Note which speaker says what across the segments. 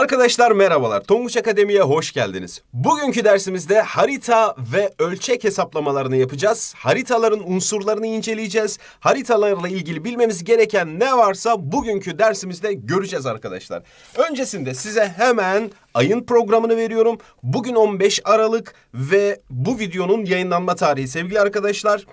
Speaker 1: Arkadaşlar merhabalar. Tonguç Akademi'ye hoş geldiniz. Bugünkü dersimizde harita ve ölçek hesaplamalarını yapacağız. Haritaların unsurlarını inceleyeceğiz. Haritalarla ilgili bilmemiz gereken ne varsa bugünkü dersimizde göreceğiz arkadaşlar. Öncesinde size hemen ayın programını veriyorum. Bugün 15 Aralık ve bu videonun yayınlanma tarihi sevgili arkadaşlar.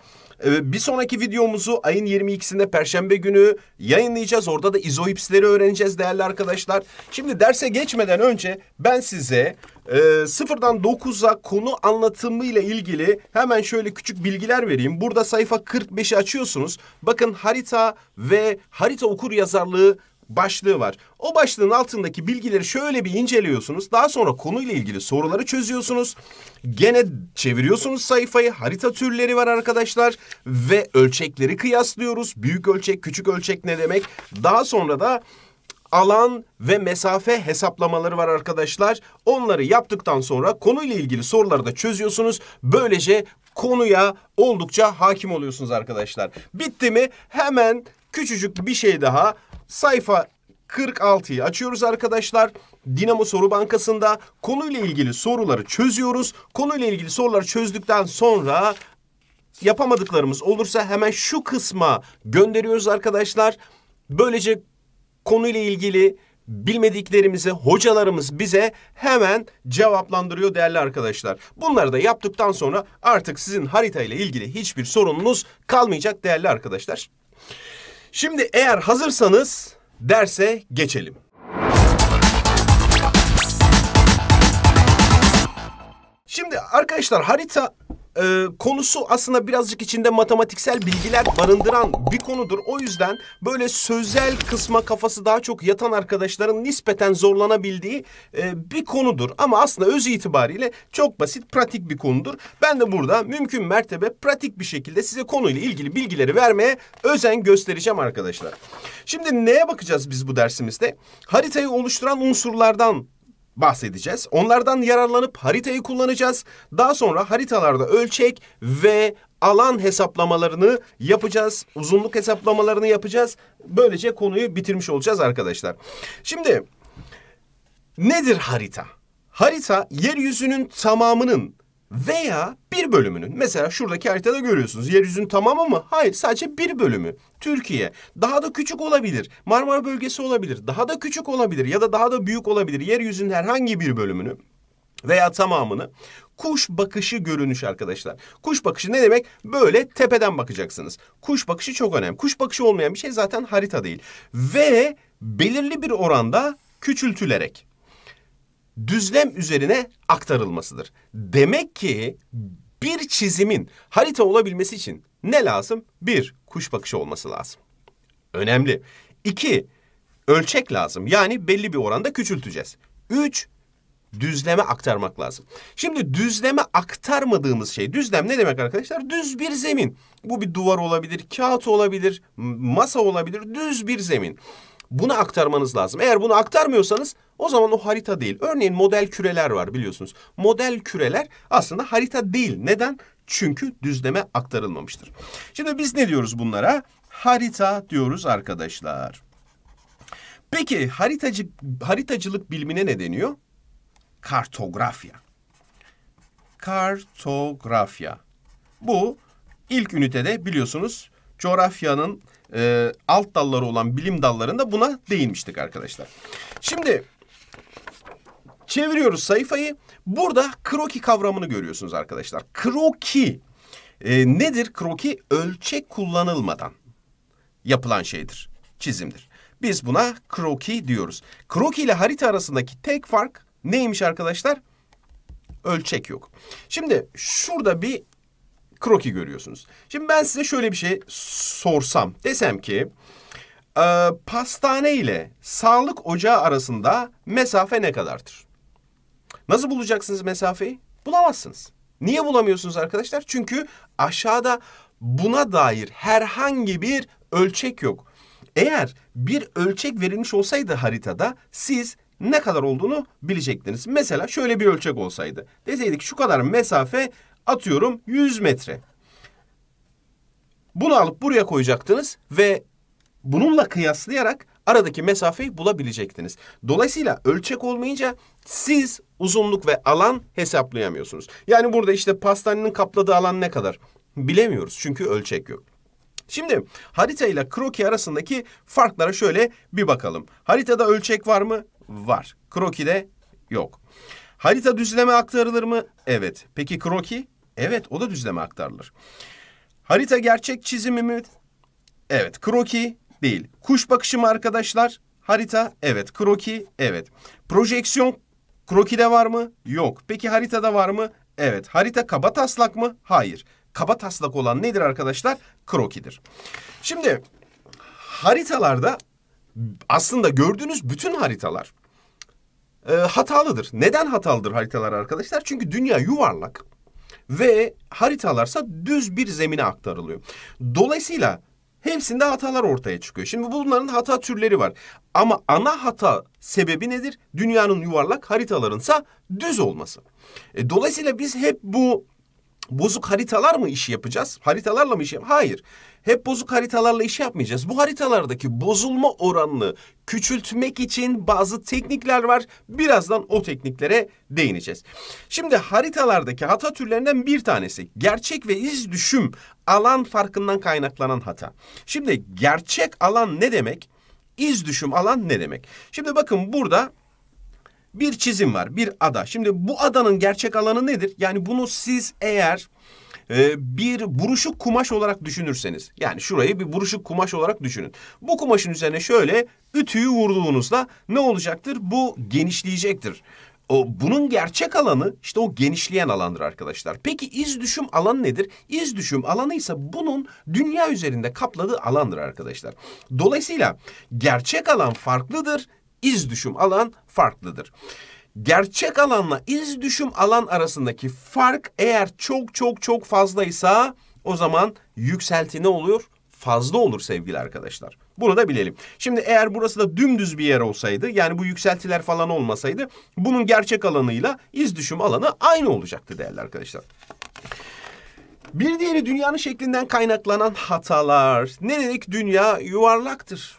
Speaker 1: Ee, bir sonraki videomuzu ayın 22'sinde Perşembe günü yayınlayacağız. Orada da izohipsleri öğreneceğiz değerli arkadaşlar. Şimdi derse geçmeden önce ben size e, sıfırdan 9'a konu anlatımı ile ilgili hemen şöyle küçük bilgiler vereyim. Burada sayfa 45'i açıyorsunuz. Bakın harita ve harita okur yazarlığı başlığı var. O başlığın altındaki bilgileri şöyle bir inceliyorsunuz. Daha sonra konuyla ilgili soruları çözüyorsunuz. Gene çeviriyorsunuz sayfayı. Harita türleri var arkadaşlar ve ölçekleri kıyaslıyoruz. Büyük ölçek, küçük ölçek ne demek? Daha sonra da alan ve mesafe hesaplamaları var arkadaşlar. Onları yaptıktan sonra konuyla ilgili soruları da çözüyorsunuz. Böylece konuya oldukça hakim oluyorsunuz arkadaşlar. Bitti mi? Hemen küçücük bir şey daha Sayfa 46'yı açıyoruz arkadaşlar. Dinamo Soru Bankası'nda konuyla ilgili soruları çözüyoruz. Konuyla ilgili soruları çözdükten sonra yapamadıklarımız olursa hemen şu kısma gönderiyoruz arkadaşlar. Böylece konuyla ilgili bilmediklerimizi hocalarımız bize hemen cevaplandırıyor değerli arkadaşlar. Bunları da yaptıktan sonra artık sizin haritayla ilgili hiçbir sorununuz kalmayacak değerli arkadaşlar. Şimdi eğer hazırsanız derse geçelim. Şimdi arkadaşlar harita e, konusu aslında birazcık içinde matematiksel bilgiler barındıran bir konudur. O yüzden böyle sözel kısma kafası daha çok yatan arkadaşların nispeten zorlanabildiği e, bir konudur. Ama aslında öz itibariyle çok basit, pratik bir konudur. Ben de burada mümkün mertebe pratik bir şekilde size konuyla ilgili bilgileri vermeye özen göstereceğim arkadaşlar. Şimdi neye bakacağız biz bu dersimizde? Haritayı oluşturan unsurlardan bahsedeceğiz. Onlardan yararlanıp haritayı kullanacağız. Daha sonra haritalarda ölçek ve alan hesaplamalarını yapacağız. Uzunluk hesaplamalarını yapacağız. Böylece konuyu bitirmiş olacağız arkadaşlar. Şimdi nedir harita? Harita yeryüzünün tamamının veya bir bölümünün mesela şuradaki haritada görüyorsunuz yeryüzün tamamı mı? Hayır sadece bir bölümü. Türkiye daha da küçük olabilir. Marmara bölgesi olabilir. Daha da küçük olabilir ya da daha da büyük olabilir. Yeryüzünün herhangi bir bölümünü veya tamamını kuş bakışı görünüş arkadaşlar. Kuş bakışı ne demek? Böyle tepeden bakacaksınız. Kuş bakışı çok önemli. Kuş bakışı olmayan bir şey zaten harita değil. Ve belirli bir oranda küçültülerek düzlem üzerine aktarılmasıdır. Demek ki bir çizimin harita olabilmesi için ne lazım? Bir, kuş bakışı olması lazım. Önemli. İki, ölçek lazım. Yani belli bir oranda küçülteceğiz. Üç, düzleme aktarmak lazım. Şimdi düzleme aktarmadığımız şey, düzlem ne demek arkadaşlar? Düz bir zemin. Bu bir duvar olabilir, kağıt olabilir, masa olabilir, düz bir zemin. Bunu aktarmanız lazım. Eğer bunu aktarmıyorsanız o zaman o harita değil. Örneğin model küreler var biliyorsunuz. Model küreler aslında harita değil. Neden? Çünkü düzleme aktarılmamıştır. Şimdi biz ne diyoruz bunlara? Harita diyoruz arkadaşlar. Peki haritacı, haritacılık bilimine ne deniyor? Kartografya. Kartografya. Bu ilk ünitede biliyorsunuz coğrafyanın e, alt dalları olan bilim dallarında buna değinmiştik arkadaşlar. Şimdi çeviriyoruz sayfayı. Burada kroki kavramını görüyorsunuz arkadaşlar. Kroki e, nedir? Kroki ölçek kullanılmadan yapılan şeydir, çizimdir. Biz buna kroki diyoruz. Kroki ile harita arasındaki tek fark neymiş arkadaşlar? Ölçek yok. Şimdi şurada bir kroki görüyorsunuz. Şimdi ben size şöyle bir şey sorsam. Desem ki e, pastane ile sağlık ocağı arasında mesafe ne kadardır? Nasıl bulacaksınız mesafeyi? Bulamazsınız. Niye bulamıyorsunuz arkadaşlar? Çünkü aşağıda buna dair herhangi bir ölçek yok. Eğer bir ölçek verilmiş olsaydı haritada siz ne kadar olduğunu bilecektiniz. Mesela şöyle bir ölçek olsaydı. Deseydik şu kadar mesafe Atıyorum 100 metre. Bunu alıp buraya koyacaktınız ve bununla kıyaslayarak aradaki mesafeyi bulabilecektiniz. Dolayısıyla ölçek olmayınca siz uzunluk ve alan hesaplayamıyorsunuz. Yani burada işte pastanenin kapladığı alan ne kadar bilemiyoruz çünkü ölçek yok. Şimdi harita ile kroki arasındaki farklara şöyle bir bakalım. Haritada ölçek var mı? Var. Kroki'de yok. Harita düzleme aktarılır mı? Evet. Peki kroki? Evet o da düzleme aktarılır. Harita gerçek çizimi mi? Evet kroki değil. Kuş bakışı mı arkadaşlar? Harita evet. Kroki evet. Projeksiyon krokide var mı? Yok. Peki haritada var mı? Evet. Harita kaba taslak mı? Hayır. Kaba taslak olan nedir arkadaşlar? Krokidir. Şimdi haritalarda aslında gördüğünüz bütün haritalar e, hatalıdır. Neden hatalıdır haritalar arkadaşlar? Çünkü dünya yuvarlak ve haritalarsa düz bir zemine aktarılıyor. Dolayısıyla hepsinde hatalar ortaya çıkıyor. Şimdi bunların hata türleri var. Ama ana hata sebebi nedir? Dünyanın yuvarlak haritalarınsa düz olması. E, dolayısıyla biz hep bu bozuk haritalar mı işi yapacağız? Haritalarla mı iş yap? Hayır. Hep bozuk haritalarla işi yapmayacağız. Bu haritalardaki bozulma oranını küçültmek için bazı teknikler var. Birazdan o tekniklere değineceğiz. Şimdi haritalardaki hata türlerinden bir tanesi gerçek ve iz düşüm alan farkından kaynaklanan hata. Şimdi gerçek alan ne demek? İz düşüm alan ne demek? Şimdi bakın burada bir çizim var, bir ada. Şimdi bu adanın gerçek alanı nedir? Yani bunu siz eğer e, bir buruşuk kumaş olarak düşünürseniz, yani şurayı bir buruşuk kumaş olarak düşünün. Bu kumaşın üzerine şöyle ütüyü vurduğunuzda ne olacaktır? Bu genişleyecektir. O, bunun gerçek alanı işte o genişleyen alandır arkadaşlar. Peki iz düşüm alanı nedir? İz düşüm alanı ise bunun dünya üzerinde kapladığı alandır arkadaşlar. Dolayısıyla gerçek alan farklıdır, iz düşüm alan farklıdır. Gerçek alanla iz düşüm alan arasındaki fark eğer çok çok çok fazlaysa o zaman yükselti ne oluyor? Fazla olur sevgili arkadaşlar. Bunu da bilelim. Şimdi eğer burası da dümdüz bir yer olsaydı yani bu yükseltiler falan olmasaydı bunun gerçek alanıyla iz düşüm alanı aynı olacaktı değerli arkadaşlar. Bir diğeri dünyanın şeklinden kaynaklanan hatalar. Ne dedik? Dünya yuvarlaktır.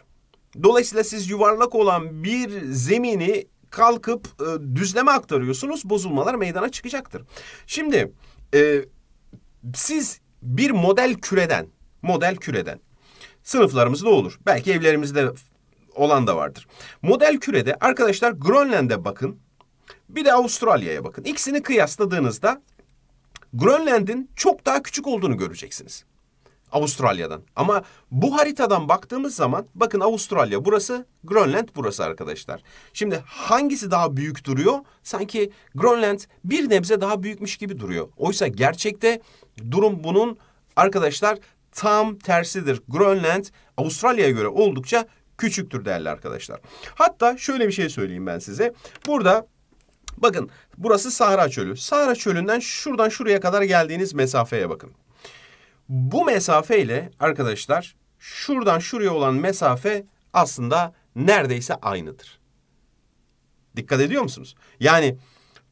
Speaker 1: Dolayısıyla siz yuvarlak olan bir zemini kalkıp e, düzleme aktarıyorsunuz. Bozulmalar meydana çıkacaktır. Şimdi e, siz bir model küreden, model küreden sınıflarımızda olur. Belki evlerimizde olan da vardır. Model kürede arkadaşlar Grönland'e bakın. Bir de Avustralya'ya bakın. İkisini kıyasladığınızda Grönland'in çok daha küçük olduğunu göreceksiniz. Avustralya'dan. Ama bu haritadan baktığımız zaman bakın Avustralya burası, Grönland burası arkadaşlar. Şimdi hangisi daha büyük duruyor? Sanki Grönland bir nebze daha büyükmüş gibi duruyor. Oysa gerçekte durum bunun arkadaşlar tam tersidir. Grönland Avustralya'ya göre oldukça küçüktür değerli arkadaşlar. Hatta şöyle bir şey söyleyeyim ben size. Burada bakın burası Sahra Çölü. Sahra Çölü'nden şuradan şuraya kadar geldiğiniz mesafeye bakın. Bu mesafe ile arkadaşlar şuradan şuraya olan mesafe aslında neredeyse aynıdır. Dikkat ediyor musunuz? Yani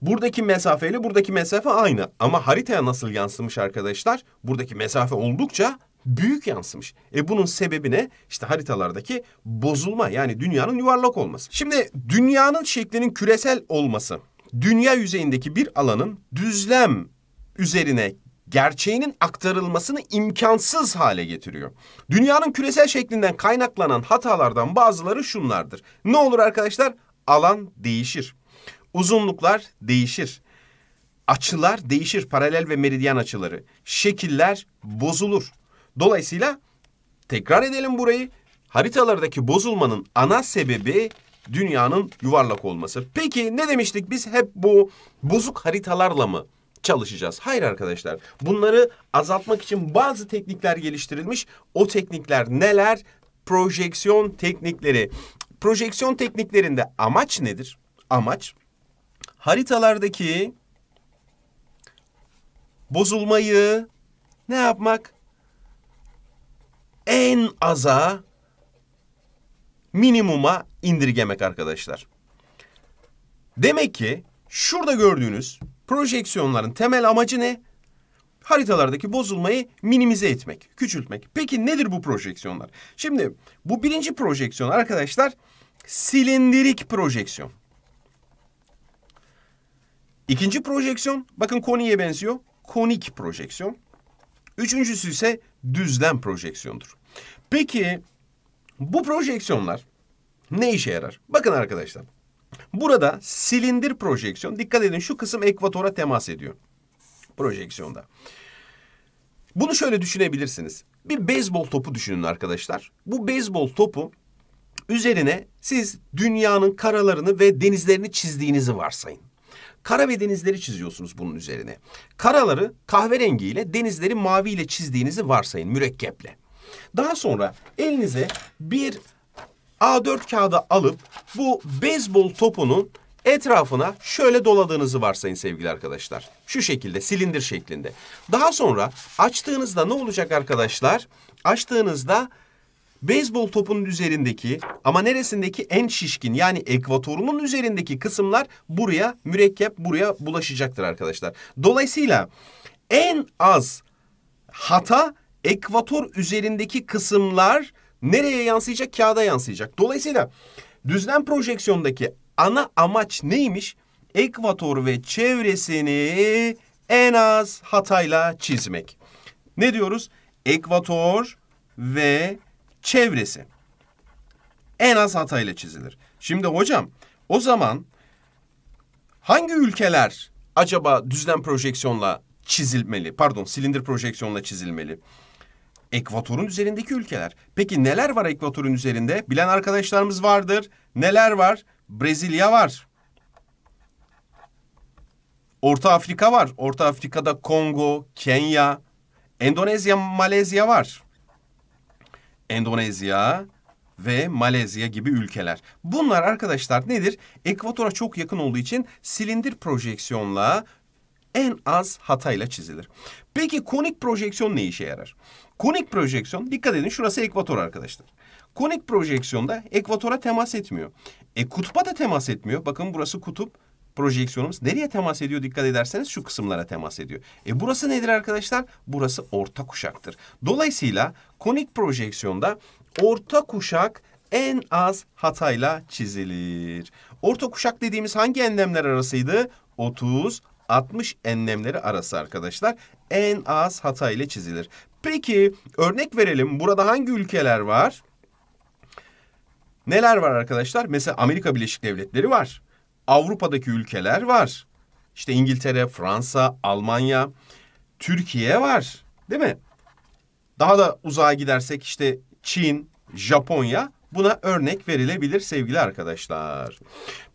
Speaker 1: buradaki mesafe ile buradaki mesafe aynı ama haritaya nasıl yansımış arkadaşlar? Buradaki mesafe oldukça büyük yansımış. E bunun sebebi ne? İşte haritalardaki bozulma yani dünyanın yuvarlak olması. Şimdi dünyanın şeklinin küresel olması, dünya yüzeyindeki bir alanın düzlem üzerine gerçeğinin aktarılmasını imkansız hale getiriyor. Dünyanın küresel şeklinden kaynaklanan hatalardan bazıları şunlardır. Ne olur arkadaşlar? Alan değişir. Uzunluklar değişir. Açılar değişir, paralel ve meridyen açıları. Şekiller bozulur. Dolayısıyla tekrar edelim burayı. Haritalardaki bozulmanın ana sebebi dünyanın yuvarlak olması. Peki ne demiştik biz hep bu bozuk haritalarla mı çalışacağız. Hayır arkadaşlar. Bunları azaltmak için bazı teknikler geliştirilmiş. O teknikler neler? Projeksiyon teknikleri. Projeksiyon tekniklerinde amaç nedir? Amaç haritalardaki bozulmayı ne yapmak? En aza minimuma indirgemek arkadaşlar. Demek ki şurada gördüğünüz Projeksiyonların temel amacı ne? Haritalardaki bozulmayı minimize etmek, küçültmek. Peki nedir bu projeksiyonlar? Şimdi bu birinci projeksiyon arkadaşlar silindirik projeksiyon. İkinci projeksiyon bakın koniye benziyor. Konik projeksiyon. Üçüncüsü ise düzlem projeksiyondur. Peki bu projeksiyonlar ne işe yarar? Bakın arkadaşlar. Burada silindir projeksiyon. Dikkat edin şu kısım ekvatora temas ediyor. Projeksiyonda. Bunu şöyle düşünebilirsiniz. Bir beyzbol topu düşünün arkadaşlar. Bu beyzbol topu üzerine siz dünyanın karalarını ve denizlerini çizdiğinizi varsayın. Kara ve denizleri çiziyorsunuz bunun üzerine. Karaları kahverengiyle, denizleri maviyle çizdiğinizi varsayın mürekkeple. Daha sonra elinize bir A4 kağıdı alıp bu beyzbol topunun etrafına şöyle doladığınızı varsayın sevgili arkadaşlar. Şu şekilde silindir şeklinde. Daha sonra açtığınızda ne olacak arkadaşlar? Açtığınızda beyzbol topunun üzerindeki ama neresindeki en şişkin yani ekvatorunun üzerindeki kısımlar buraya mürekkep buraya bulaşacaktır arkadaşlar. Dolayısıyla en az hata ekvator üzerindeki kısımlar Nereye yansıyacak? Kağıda yansıyacak. Dolayısıyla düzlem projeksiyondaki ana amaç neymiş? Ekvator ve çevresini en az hatayla çizmek. Ne diyoruz? Ekvator ve çevresi. En az hatayla çizilir. Şimdi hocam o zaman hangi ülkeler acaba düzlem projeksiyonla çizilmeli? Pardon silindir projeksiyonla çizilmeli ekvatorun üzerindeki ülkeler. Peki neler var ekvatorun üzerinde? Bilen arkadaşlarımız vardır. Neler var? Brezilya var. Orta Afrika var. Orta Afrika'da Kongo, Kenya, Endonezya, Malezya var. Endonezya ve Malezya gibi ülkeler. Bunlar arkadaşlar nedir? Ekvatora çok yakın olduğu için silindir projeksiyonla en az hatayla çizilir. Peki konik projeksiyon ne işe yarar? Konik projeksiyon dikkat edin şurası ekvator arkadaşlar. Konik projeksiyonda ekvatora temas etmiyor. E kutba da temas etmiyor. Bakın burası kutup projeksiyonumuz nereye temas ediyor dikkat ederseniz şu kısımlara temas ediyor. E burası nedir arkadaşlar? Burası orta kuşaktır. Dolayısıyla konik projeksiyonda orta kuşak en az hatayla çizilir. Orta kuşak dediğimiz hangi enlemler arasıydı? 30, 60 enlemleri arası arkadaşlar en az hata ile çizilir. Peki örnek verelim burada hangi ülkeler var? Neler var arkadaşlar? Mesela Amerika Birleşik Devletleri var. Avrupa'daki ülkeler var. İşte İngiltere, Fransa, Almanya, Türkiye var. Değil mi? Daha da uzağa gidersek işte Çin, Japonya buna örnek verilebilir sevgili arkadaşlar.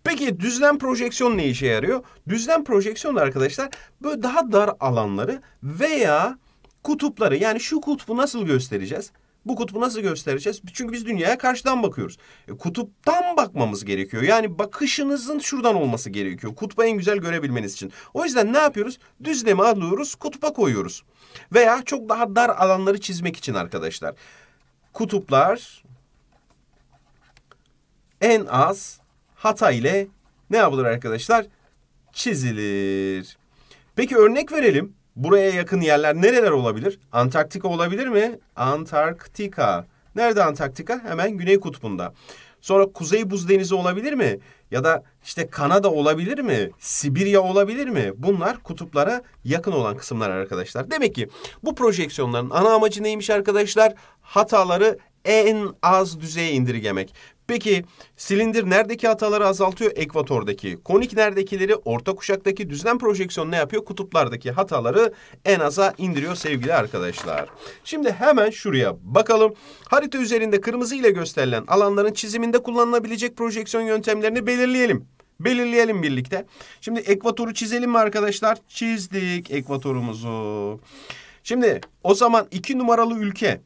Speaker 1: Peki düzlem projeksiyon ne işe yarıyor? Düzlem projeksiyon arkadaşlar böyle daha dar alanları veya kutupları yani şu kutbu nasıl göstereceğiz? Bu kutbu nasıl göstereceğiz? Çünkü biz dünyaya karşıdan bakıyoruz. E, kutuptan bakmamız gerekiyor. Yani bakışınızın şuradan olması gerekiyor. Kutba en güzel görebilmeniz için. O yüzden ne yapıyoruz? Düzlemi alıyoruz, kutba koyuyoruz. Veya çok daha dar alanları çizmek için arkadaşlar. Kutuplar en az hata ile ne yapılır arkadaşlar? Çizilir. Peki örnek verelim. Buraya yakın yerler nereler olabilir? Antarktika olabilir mi? Antarktika. Nerede Antarktika? Hemen Güney Kutbu'nda. Sonra Kuzey Buz Denizi olabilir mi? Ya da işte Kanada olabilir mi? Sibirya olabilir mi? Bunlar kutuplara yakın olan kısımlar arkadaşlar. Demek ki bu projeksiyonların ana amacı neymiş arkadaşlar? Hataları en az düzeye indirgemek. Peki silindir neredeki hataları azaltıyor? Ekvatordaki. Konik neredekileri? Orta kuşaktaki düzlem projeksiyonu ne yapıyor? Kutuplardaki hataları en aza indiriyor sevgili arkadaşlar. Şimdi hemen şuraya bakalım. Harita üzerinde kırmızı ile gösterilen alanların çiziminde kullanılabilecek projeksiyon yöntemlerini belirleyelim belirleyelim birlikte. Şimdi ekvatoru çizelim mi arkadaşlar? Çizdik ekvatorumuzu. Şimdi o zaman iki numaralı ülke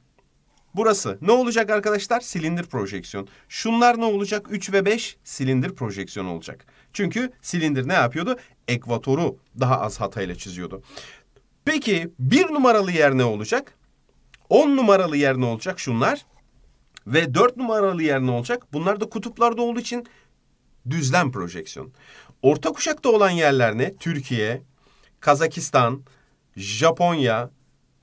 Speaker 1: Burası ne olacak arkadaşlar? Silindir projeksiyon. Şunlar ne olacak? 3 ve 5 silindir projeksiyon olacak. Çünkü silindir ne yapıyordu? Ekvatoru daha az hatayla çiziyordu. Peki bir numaralı yer ne olacak? On numaralı yer ne olacak? Şunlar. Ve dört numaralı yer ne olacak? Bunlar da kutuplarda olduğu için düzlem projeksiyon. Orta kuşakta olan yerler ne? Türkiye, Kazakistan, Japonya,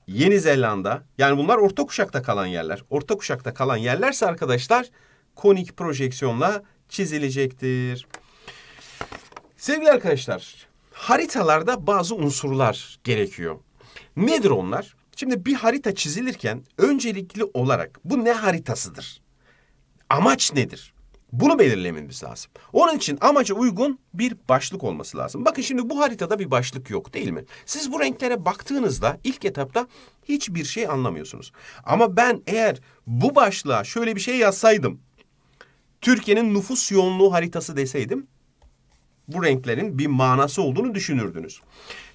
Speaker 1: Yeni Zelanda yani bunlar orta kuşakta kalan yerler. Orta kuşakta kalan yerlerse arkadaşlar konik projeksiyonla çizilecektir. Sevgili arkadaşlar haritalarda bazı unsurlar gerekiyor. Nedir onlar? Şimdi bir harita çizilirken öncelikli olarak bu ne haritasıdır? Amaç nedir? Bunu belirlememiz lazım. Onun için amaca uygun bir başlık olması lazım. Bakın şimdi bu haritada bir başlık yok değil mi? Siz bu renklere baktığınızda ilk etapta hiçbir şey anlamıyorsunuz. Ama ben eğer bu başlığa şöyle bir şey yazsaydım. Türkiye'nin nüfus yoğunluğu haritası deseydim bu renklerin bir manası olduğunu düşünürdünüz.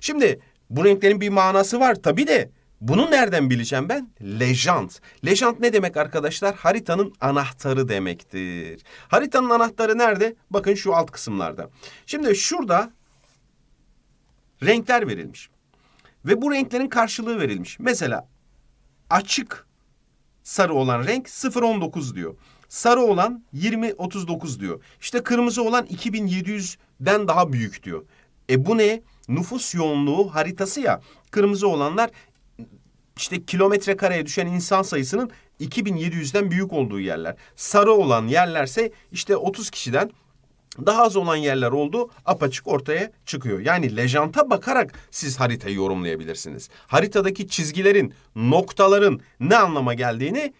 Speaker 1: Şimdi bu renklerin bir manası var tabii de bunu nereden bileceğim ben? Lejant. Lejant ne demek arkadaşlar? Haritanın anahtarı demektir. Haritanın anahtarı nerede? Bakın şu alt kısımlarda. Şimdi şurada renkler verilmiş. Ve bu renklerin karşılığı verilmiş. Mesela açık sarı olan renk 0.19 diyor. Sarı olan 20.39 diyor. İşte kırmızı olan 2700'den daha büyük diyor. E bu ne? Nüfus yoğunluğu haritası ya. Kırmızı olanlar işte kilometre kareye düşen insan sayısının 2700'den büyük olduğu yerler. Sarı olan yerlerse işte 30 kişiden daha az olan yerler oldu apaçık ortaya çıkıyor. Yani lejanta bakarak siz haritayı yorumlayabilirsiniz. Haritadaki çizgilerin, noktaların ne anlama geldiğini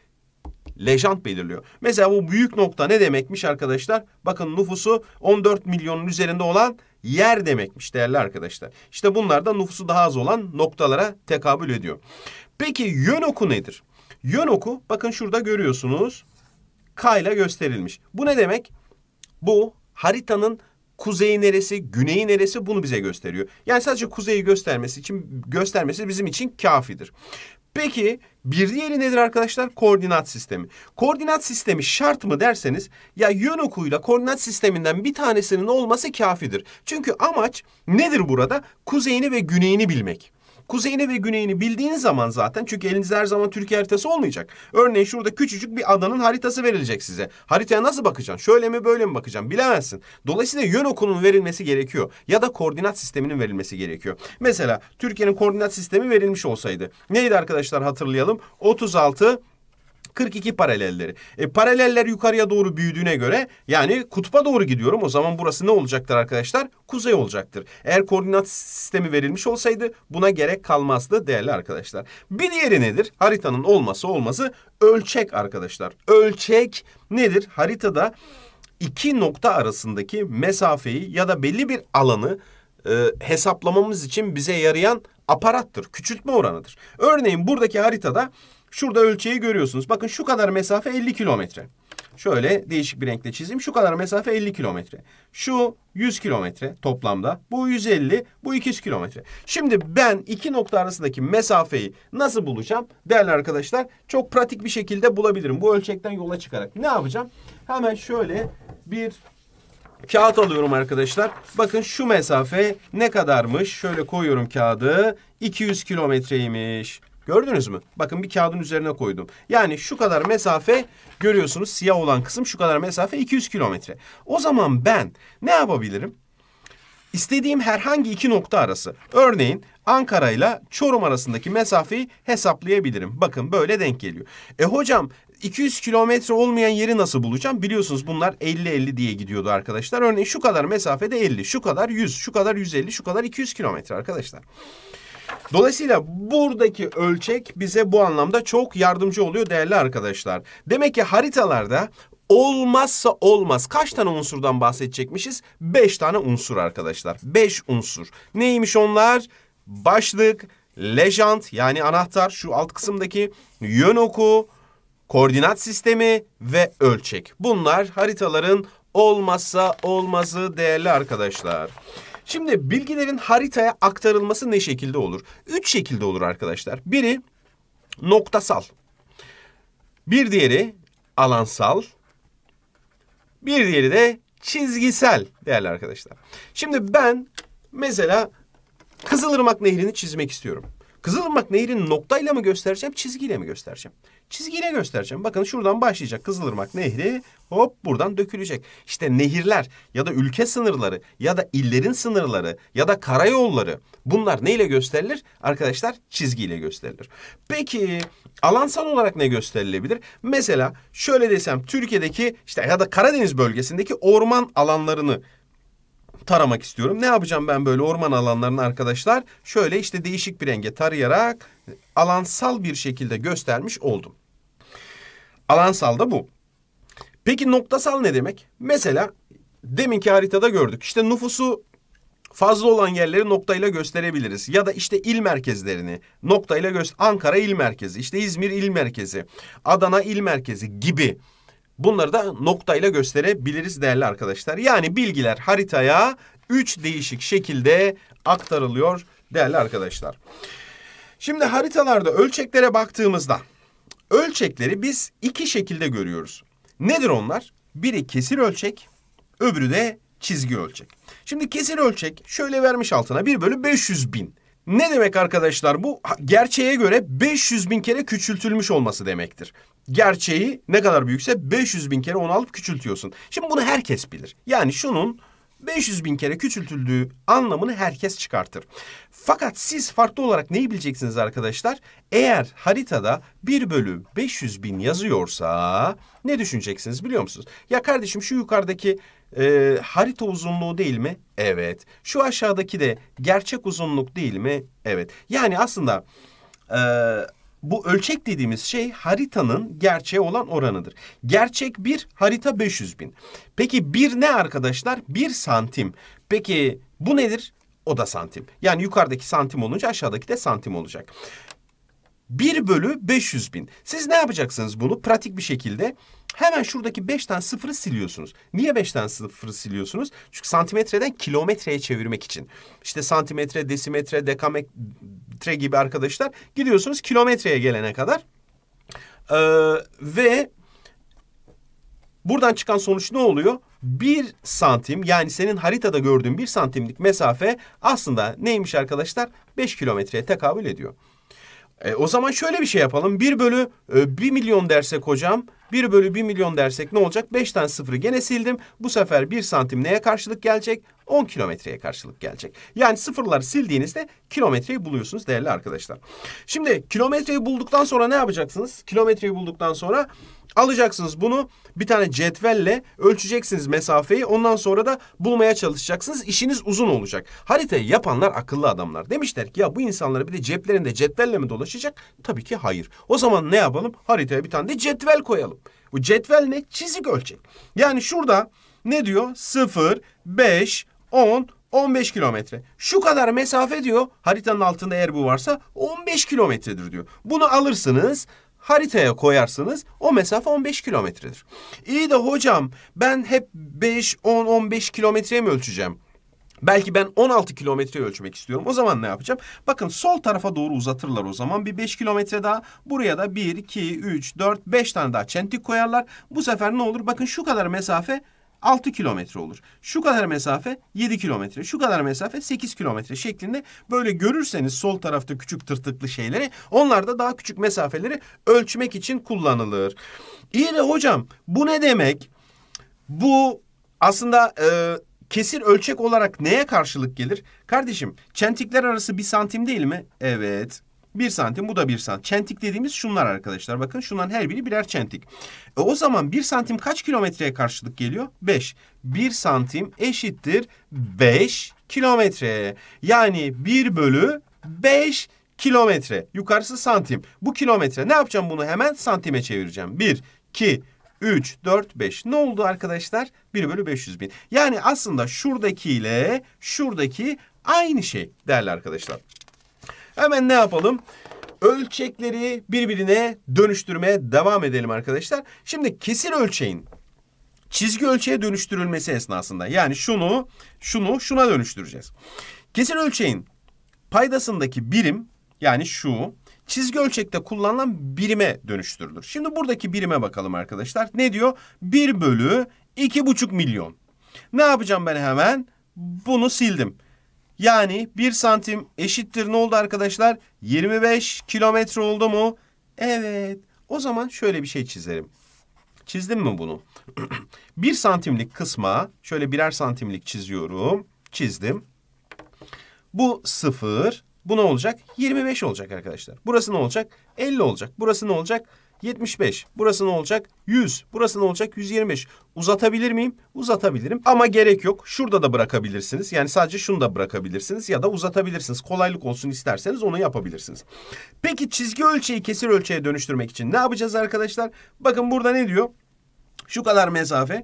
Speaker 1: lejant belirliyor. Mesela bu büyük nokta ne demekmiş arkadaşlar? Bakın nüfusu 14 milyonun üzerinde olan yer demekmiş değerli arkadaşlar. İşte bunlar da nüfusu daha az olan noktalara tekabül ediyor. Peki yön oku nedir? Yön oku bakın şurada görüyorsunuz. K ile gösterilmiş. Bu ne demek? Bu haritanın kuzeyi neresi, güneyi neresi bunu bize gösteriyor. Yani sadece kuzeyi göstermesi için göstermesi bizim için kafidir. Peki bir diğeri nedir arkadaşlar? Koordinat sistemi. Koordinat sistemi şart mı derseniz ya yön okuyla koordinat sisteminden bir tanesinin olması kafidir. Çünkü amaç nedir burada? Kuzeyini ve güneyini bilmek. Kuzeyini ve güneyini bildiğiniz zaman zaten çünkü elinizde her zaman Türkiye haritası olmayacak. Örneğin şurada küçücük bir adanın haritası verilecek size. Haritaya nasıl bakacaksın? Şöyle mi böyle mi bakacaksın? Bilemezsin. Dolayısıyla yön okunun verilmesi gerekiyor. Ya da koordinat sisteminin verilmesi gerekiyor. Mesela Türkiye'nin koordinat sistemi verilmiş olsaydı. Neydi arkadaşlar hatırlayalım? 36 42 paralelleri. E, paraleller yukarıya doğru büyüdüğüne göre yani kutba doğru gidiyorum. O zaman burası ne olacaktır arkadaşlar? Kuzey olacaktır. Eğer koordinat sistemi verilmiş olsaydı buna gerek kalmazdı değerli arkadaşlar. Bir diğeri nedir? Haritanın olması olması ölçek arkadaşlar. Ölçek nedir? Haritada iki nokta arasındaki mesafeyi ya da belli bir alanı e, hesaplamamız için bize yarayan aparattır. Küçültme oranıdır. Örneğin buradaki haritada Şurada ölçeği görüyorsunuz. Bakın şu kadar mesafe 50 kilometre. Şöyle değişik bir renkle çizeyim. Şu kadar mesafe 50 kilometre. Şu 100 kilometre toplamda. Bu 150, bu 200 kilometre. Şimdi ben iki nokta arasındaki mesafeyi nasıl bulacağım? Değerli arkadaşlar çok pratik bir şekilde bulabilirim. Bu ölçekten yola çıkarak. Ne yapacağım? Hemen şöyle bir kağıt alıyorum arkadaşlar. Bakın şu mesafe ne kadarmış? Şöyle koyuyorum kağıdı. 200 kilometreymiş. Gördünüz mü? Bakın bir kağıdın üzerine koydum. Yani şu kadar mesafe görüyorsunuz siyah olan kısım şu kadar mesafe 200 kilometre. O zaman ben ne yapabilirim? İstediğim herhangi iki nokta arası. Örneğin Ankara ile Çorum arasındaki mesafeyi hesaplayabilirim. Bakın böyle denk geliyor. E hocam 200 kilometre olmayan yeri nasıl bulacağım? Biliyorsunuz bunlar 50-50 diye gidiyordu arkadaşlar. Örneğin şu kadar mesafede 50, şu kadar 100, şu kadar 150, şu kadar 200 kilometre arkadaşlar. Dolayısıyla buradaki ölçek bize bu anlamda çok yardımcı oluyor değerli arkadaşlar. Demek ki haritalarda olmazsa olmaz. Kaç tane unsurdan bahsedecekmişiz? Beş tane unsur arkadaşlar. Beş unsur. Neymiş onlar? Başlık, lejant yani anahtar şu alt kısımdaki yön oku, koordinat sistemi ve ölçek. Bunlar haritaların olmazsa olmazı değerli arkadaşlar. Şimdi bilgilerin haritaya aktarılması ne şekilde olur? Üç şekilde olur arkadaşlar. Biri noktasal. Bir diğeri alansal. Bir diğeri de çizgisel değerli arkadaşlar. Şimdi ben mesela Kızılırmak Nehri'ni çizmek istiyorum. Kızılırmak Nehri'ni noktayla mı göstereceğim, çizgiyle mi göstereceğim? Çizgiyle göstereceğim. Bakın şuradan başlayacak Kızılırmak Nehri hop buradan dökülecek. İşte nehirler ya da ülke sınırları ya da illerin sınırları ya da karayolları bunlar neyle gösterilir? Arkadaşlar çizgiyle gösterilir. Peki alansal olarak ne gösterilebilir? Mesela şöyle desem Türkiye'deki işte ya da Karadeniz bölgesindeki orman alanlarını taramak istiyorum. Ne yapacağım ben böyle orman alanlarını arkadaşlar? Şöyle işte değişik bir renge tarayarak alansal bir şekilde göstermiş oldum. Alansal da bu. Peki noktasal ne demek? Mesela deminki haritada gördük. İşte nüfusu fazla olan yerleri noktayla gösterebiliriz. Ya da işte il merkezlerini noktayla göster. Ankara il merkezi, işte İzmir il merkezi, Adana il merkezi gibi. Bunları da noktayla gösterebiliriz değerli arkadaşlar. Yani bilgiler haritaya üç değişik şekilde aktarılıyor değerli arkadaşlar. Şimdi haritalarda ölçeklere baktığımızda ölçekleri biz iki şekilde görüyoruz. Nedir onlar? Biri kesir ölçek, öbürü de çizgi ölçek. Şimdi kesir ölçek şöyle vermiş altına 1 bölü 500 bin. Ne demek arkadaşlar bu? Gerçeğe göre 500 bin kere küçültülmüş olması demektir. Gerçeği ne kadar büyükse 500 bin kere onu alıp küçültüyorsun. Şimdi bunu herkes bilir. Yani şunun 500 bin kere küçültüldüğü anlamını herkes çıkartır. Fakat siz farklı olarak neyi bileceksiniz arkadaşlar? Eğer haritada 1 bölü 500 bin yazıyorsa ne düşüneceksiniz biliyor musunuz? Ya kardeşim şu yukarıdaki e, harita uzunluğu değil mi? Evet. Şu aşağıdaki de gerçek uzunluk değil mi? Evet. Yani aslında... E, bu ölçek dediğimiz şey haritanın gerçeğe olan oranıdır. Gerçek bir harita 500 bin. Peki bir ne arkadaşlar? Bir santim. Peki bu nedir? O da santim. Yani yukarıdaki santim olunca aşağıdaki de santim olacak. 1 bölü 500 bin. Siz ne yapacaksınız bunu? Pratik bir şekilde Hemen şuradaki beşten sıfırı siliyorsunuz. Niye beşten sıfırı siliyorsunuz? Çünkü santimetreden kilometreye çevirmek için. İşte santimetre, desimetre, dekametre gibi arkadaşlar gidiyorsunuz kilometreye gelene kadar. Ee, ve buradan çıkan sonuç ne oluyor? Bir santim yani senin haritada gördüğün bir santimlik mesafe aslında neymiş arkadaşlar? Beş kilometreye tekabül ediyor. E, o zaman şöyle bir şey yapalım. Bir bölü e, milyon dersek hocam 1 bölü 1 milyon dersek ne olacak? 5 tane sıfırı gene sildim. Bu sefer 1 santim neye karşılık gelecek? 10 kilometreye karşılık gelecek. Yani sıfırları sildiğinizde kilometreyi buluyorsunuz değerli arkadaşlar. Şimdi kilometreyi bulduktan sonra ne yapacaksınız? Kilometreyi bulduktan sonra alacaksınız bunu bir tane cetvelle ölçeceksiniz mesafeyi. Ondan sonra da bulmaya çalışacaksınız. İşiniz uzun olacak. Haritayı yapanlar akıllı adamlar. Demişler ki ya bu insanlara bir de ceplerinde cetvelle mi dolaşacak? Tabii ki hayır. O zaman ne yapalım? Haritaya bir tane de cetvel koyalım. Bu cetvel ne? Çizik ölçek. Yani şurada ne diyor? 0, 5, 10, 15 kilometre. Şu kadar mesafe diyor haritanın altında eğer bu varsa 15 kilometredir diyor. Bunu alırsınız haritaya koyarsınız o mesafe 15 kilometredir. İyi de hocam ben hep 5, 10, 15 kilometreye mi ölçeceğim? Belki ben 16 kilometre ölçmek istiyorum. O zaman ne yapacağım? Bakın sol tarafa doğru uzatırlar o zaman. Bir 5 kilometre daha. Buraya da 1, 2, 3, 4, 5 tane daha çentik koyarlar. Bu sefer ne olur? Bakın şu kadar mesafe 6 kilometre olur. Şu kadar mesafe 7 kilometre, şu kadar mesafe 8 kilometre şeklinde böyle görürseniz sol tarafta küçük tırtıklı şeyleri onlar da daha küçük mesafeleri ölçmek için kullanılır. İyi de hocam bu ne demek? Bu aslında e, Kesir ölçek olarak neye karşılık gelir? Kardeşim çentikler arası bir santim değil mi? Evet. Bir santim bu da bir santim. Çentik dediğimiz şunlar arkadaşlar. Bakın şunların her biri birer çentik. E, o zaman bir santim kaç kilometreye karşılık geliyor? Beş. Bir santim eşittir beş kilometre. Yani bir bölü beş kilometre. Yukarısı santim. Bu kilometre. Ne yapacağım bunu hemen? Santime çevireceğim. Bir, iki, 3, 4, 5. Ne oldu arkadaşlar? 1 bölü 500 bin. Yani aslında şuradaki ile şuradaki aynı şey değerli arkadaşlar. Hemen ne yapalım? Ölçekleri birbirine dönüştürmeye devam edelim arkadaşlar. Şimdi kesir ölçeğin çizgi ölçeğe dönüştürülmesi esnasında yani şunu, şunu, şuna dönüştüreceğiz. Kesir ölçeğin paydasındaki birim yani şu çizgi ölçekte kullanılan birime dönüştürülür. Şimdi buradaki birime bakalım arkadaşlar. Ne diyor? 1 bölü 2,5 milyon. Ne yapacağım ben hemen? Bunu sildim. Yani 1 santim eşittir ne oldu arkadaşlar? 25 kilometre oldu mu? Evet. O zaman şöyle bir şey çizerim. Çizdim mi bunu? 1 santimlik kısma şöyle birer santimlik çiziyorum. Çizdim. Bu 0, bu ne olacak? 25 olacak arkadaşlar. Burası ne olacak? 50 olacak. Burası ne olacak? 75. Burası ne olacak? 100. Burası ne olacak? 125. Uzatabilir miyim? Uzatabilirim. Ama gerek yok. Şurada da bırakabilirsiniz. Yani sadece şunu da bırakabilirsiniz ya da uzatabilirsiniz. Kolaylık olsun isterseniz onu yapabilirsiniz. Peki çizgi ölçeği kesir ölçeğe dönüştürmek için ne yapacağız arkadaşlar? Bakın burada ne diyor? Şu kadar mesafe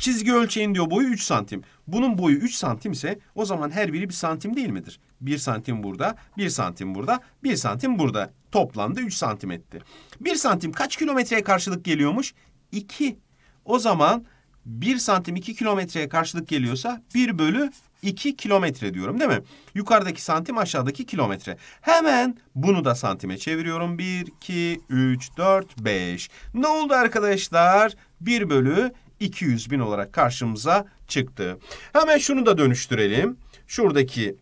Speaker 1: Çizgi ölçeğin diyor boyu 3 santim. Bunun boyu 3 santim ise o zaman her biri 1 santim değil midir? 1 santim burada, 1 santim burada, 1 santim burada. Toplamda 3 santim etti. 1 santim kaç kilometreye karşılık geliyormuş? 2. O zaman 1 santim 2 kilometreye karşılık geliyorsa 1 bölü 2 kilometre diyorum değil mi? Yukarıdaki santim aşağıdaki kilometre. Hemen bunu da santime çeviriyorum. 1, 2, 3, 4, 5. Ne oldu arkadaşlar? 1 bölü 200 bin olarak karşımıza çıktı. Hemen şunu da dönüştürelim. Şuradaki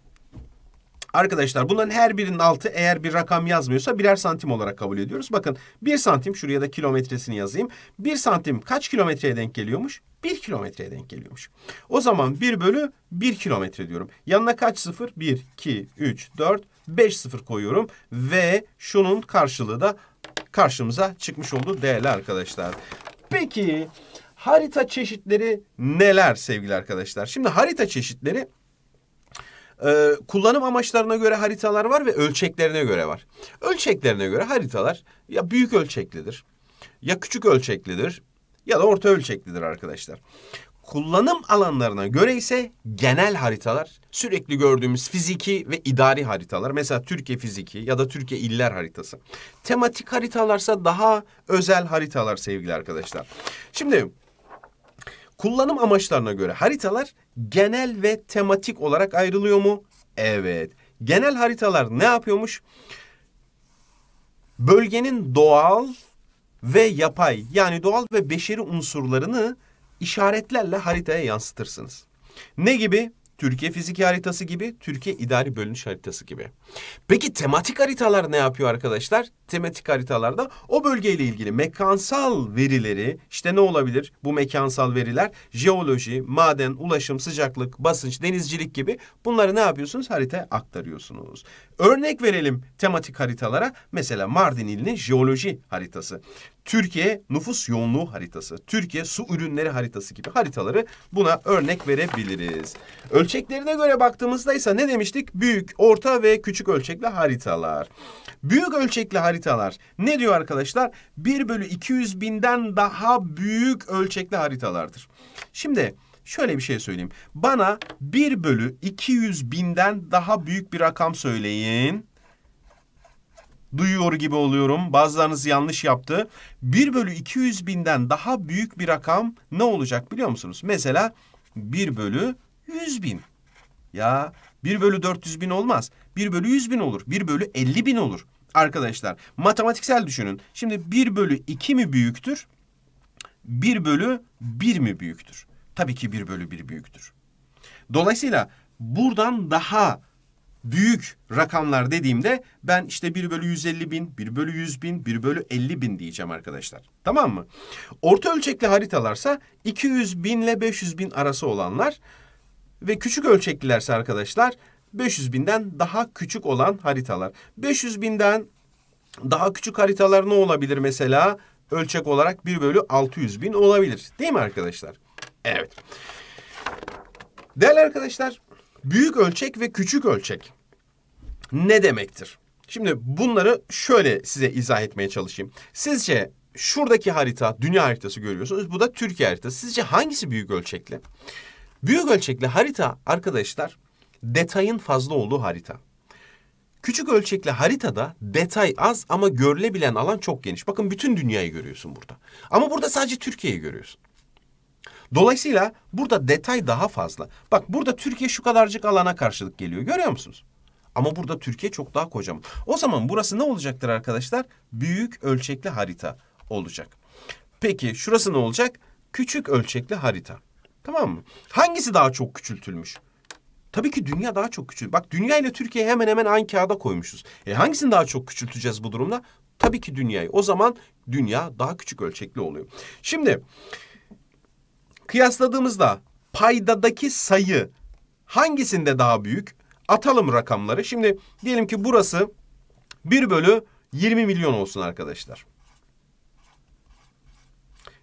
Speaker 1: Arkadaşlar bunların her birinin altı eğer bir rakam yazmıyorsa birer santim olarak kabul ediyoruz. Bakın bir santim şuraya da kilometresini yazayım. Bir santim kaç kilometreye denk geliyormuş? Bir kilometreye denk geliyormuş. O zaman bir bölü bir kilometre diyorum. Yanına kaç sıfır? Bir, iki, üç, dört, beş sıfır koyuyorum. Ve şunun karşılığı da karşımıza çıkmış oldu değerli arkadaşlar. Peki Harita çeşitleri neler sevgili arkadaşlar? Şimdi harita çeşitleri e, kullanım amaçlarına göre haritalar var ve ölçeklerine göre var. Ölçeklerine göre haritalar ya büyük ölçeklidir, ya küçük ölçeklidir ya da orta ölçeklidir arkadaşlar. Kullanım alanlarına göre ise genel haritalar, sürekli gördüğümüz fiziki ve idari haritalar. Mesela Türkiye fiziki ya da Türkiye iller haritası. Tematik haritalarsa daha özel haritalar sevgili arkadaşlar. Şimdi Kullanım amaçlarına göre haritalar genel ve tematik olarak ayrılıyor mu? Evet. Genel haritalar ne yapıyormuş? Bölgenin doğal ve yapay yani doğal ve beşeri unsurlarını işaretlerle haritaya yansıtırsınız. Ne gibi? Türkiye fiziki haritası gibi, Türkiye idari bölünüş haritası gibi. Peki tematik haritalar ne yapıyor arkadaşlar? tematik haritalarda o bölgeyle ilgili mekansal verileri işte ne olabilir bu mekansal veriler? Jeoloji, maden, ulaşım, sıcaklık, basınç, denizcilik gibi bunları ne yapıyorsunuz? Haritaya aktarıyorsunuz. Örnek verelim tematik haritalara. Mesela Mardin ilinin jeoloji haritası. Türkiye nüfus yoğunluğu haritası, Türkiye su ürünleri haritası gibi haritaları buna örnek verebiliriz. Ölçeklerine göre baktığımızda ise ne demiştik? Büyük, orta ve küçük ölçekli haritalar. Büyük ölçekli haritalar ne diyor arkadaşlar? 1 bölü 200 binden daha büyük ölçekli haritalardır. Şimdi şöyle bir şey söyleyeyim. Bana 1 bölü 200 binden daha büyük bir rakam söyleyin. Duyuyor gibi oluyorum. Bazılarınız yanlış yaptı. 1 bölü 200 binden daha büyük bir rakam ne olacak biliyor musunuz? Mesela 1 bölü 100 bin. Ya 1 bölü 400 bin olmaz. 1 bölü 100 bin olur. 1 bölü 50 bin olur. Arkadaşlar matematiksel düşünün. Şimdi 1 bölü 2 mi büyüktür? 1 bölü 1 mi büyüktür? Tabii ki 1 bölü 1 büyüktür. Dolayısıyla buradan daha büyük rakamlar dediğimde ben işte 1 bölü 150 bin, 1 bölü 100 bin, 1 bölü 50 bin diyeceğim arkadaşlar. Tamam mı? Orta ölçekli haritalarsa 200 bin ile 500 bin arası olanlar ve küçük ölçeklilerse arkadaşlar 500 binden daha küçük olan haritalar. 500 binden daha küçük haritalar ne olabilir mesela? Ölçek olarak 1 bölü 600 bin olabilir. Değil mi arkadaşlar? Evet. Değerli arkadaşlar, büyük ölçek ve küçük ölçek ne demektir? Şimdi bunları şöyle size izah etmeye çalışayım. Sizce şuradaki harita, dünya haritası görüyorsunuz. Bu da Türkiye haritası. Sizce hangisi büyük ölçekli? Büyük ölçekli harita arkadaşlar detayın fazla olduğu harita. Küçük ölçekli haritada detay az ama görülebilen alan çok geniş. Bakın bütün dünyayı görüyorsun burada. Ama burada sadece Türkiye'yi görüyorsun. Dolayısıyla burada detay daha fazla. Bak burada Türkiye şu kadarcık alana karşılık geliyor. Görüyor musunuz? Ama burada Türkiye çok daha kocaman. O zaman burası ne olacaktır arkadaşlar? Büyük ölçekli harita olacak. Peki şurası ne olacak? Küçük ölçekli harita. Tamam mı? Hangisi daha çok küçültülmüş? Tabii ki dünya daha çok küçül. Bak dünya ile Türkiye hemen hemen aynı kağıda koymuşuz. E hangisini daha çok küçülteceğiz bu durumda? Tabii ki dünyayı. O zaman dünya daha küçük ölçekli oluyor. Şimdi kıyasladığımızda paydadaki sayı hangisinde daha büyük? Atalım rakamları. Şimdi diyelim ki burası 1 bölü 20 milyon olsun arkadaşlar.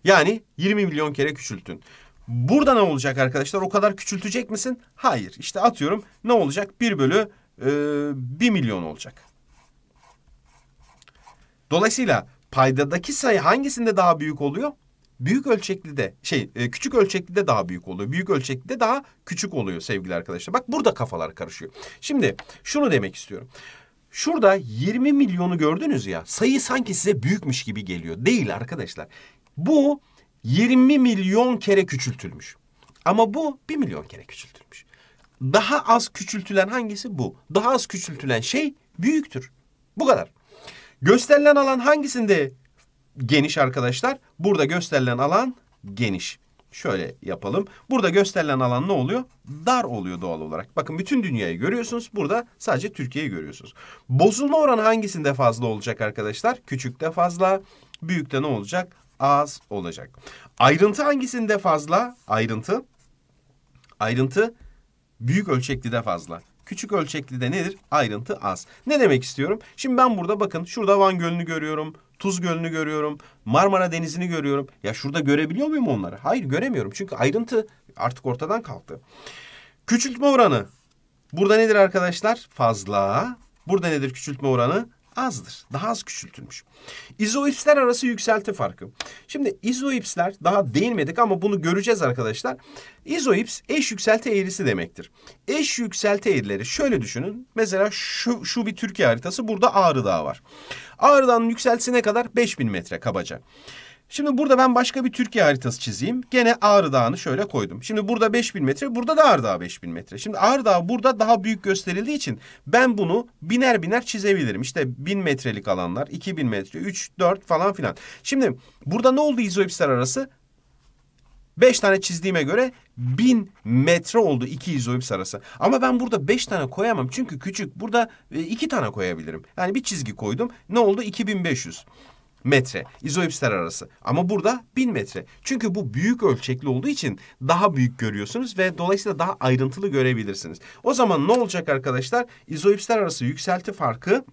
Speaker 1: Yani 20 milyon kere küçültün. Burada ne olacak arkadaşlar? O kadar küçültecek misin? Hayır. İşte atıyorum ne olacak? 1 bölü e, 1 milyon olacak. Dolayısıyla paydadaki sayı hangisinde daha büyük oluyor? Büyük ölçekli de şey e, küçük ölçekli de daha büyük oluyor. Büyük ölçekli de daha küçük oluyor sevgili arkadaşlar. Bak burada kafalar karışıyor. Şimdi şunu demek istiyorum. Şurada 20 milyonu gördünüz ya sayı sanki size büyükmüş gibi geliyor. Değil arkadaşlar. Bu 20 milyon kere küçültülmüş. Ama bu 1 milyon kere küçültülmüş. Daha az küçültülen hangisi bu? Daha az küçültülen şey büyüktür. Bu kadar. Gösterilen alan hangisinde geniş arkadaşlar? Burada gösterilen alan geniş. Şöyle yapalım. Burada gösterilen alan ne oluyor? Dar oluyor doğal olarak. Bakın bütün dünyayı görüyorsunuz. Burada sadece Türkiye'yi görüyorsunuz. Bozulma oranı hangisinde fazla olacak arkadaşlar? Küçükte fazla, büyükte ne olacak? az olacak. Ayrıntı hangisinde fazla? Ayrıntı. Ayrıntı büyük ölçekli de fazla. Küçük ölçekli de nedir? Ayrıntı az. Ne demek istiyorum? Şimdi ben burada bakın şurada Van Gölü'nü görüyorum. Tuz Gölü'nü görüyorum. Marmara Denizi'ni görüyorum. Ya şurada görebiliyor muyum onları? Hayır göremiyorum. Çünkü ayrıntı artık ortadan kalktı. Küçültme oranı. Burada nedir arkadaşlar? Fazla. Burada nedir küçültme oranı? azdır. Daha az küçültülmüş. İzoipsler arası yükselti farkı. Şimdi izoipsler daha değinmedik ama bunu göreceğiz arkadaşlar. İzoips eş yükselti eğrisi demektir. Eş yükselti eğrileri şöyle düşünün. Mesela şu, şu bir Türkiye haritası burada Ağrı Dağı var. Ağrı Dağı'nın yükseltisine kadar 5000 metre kabaca. Şimdi burada ben başka bir Türkiye haritası çizeyim. Gene Ağrı Dağı'nı şöyle koydum. Şimdi burada 5000 metre, burada da Ağrı Dağı 5000 metre. Şimdi Ağrı Dağı burada daha büyük gösterildiği için ben bunu biner biner çizebilirim. İşte 1000 metrelik alanlar, 2000 metre, 3, 4 falan filan. Şimdi burada ne oldu izoipsler arası? 5 tane çizdiğime göre 1000 metre oldu iki izoips arası. Ama ben burada 5 tane koyamam çünkü küçük. Burada 2 e, tane koyabilirim. Yani bir çizgi koydum. Ne oldu? 2500 metre. İzoipsler arası. Ama burada 1000 metre. Çünkü bu büyük ölçekli olduğu için daha büyük görüyorsunuz ve dolayısıyla daha ayrıntılı görebilirsiniz. O zaman ne olacak arkadaşlar? İzoipsler arası yükselti farkı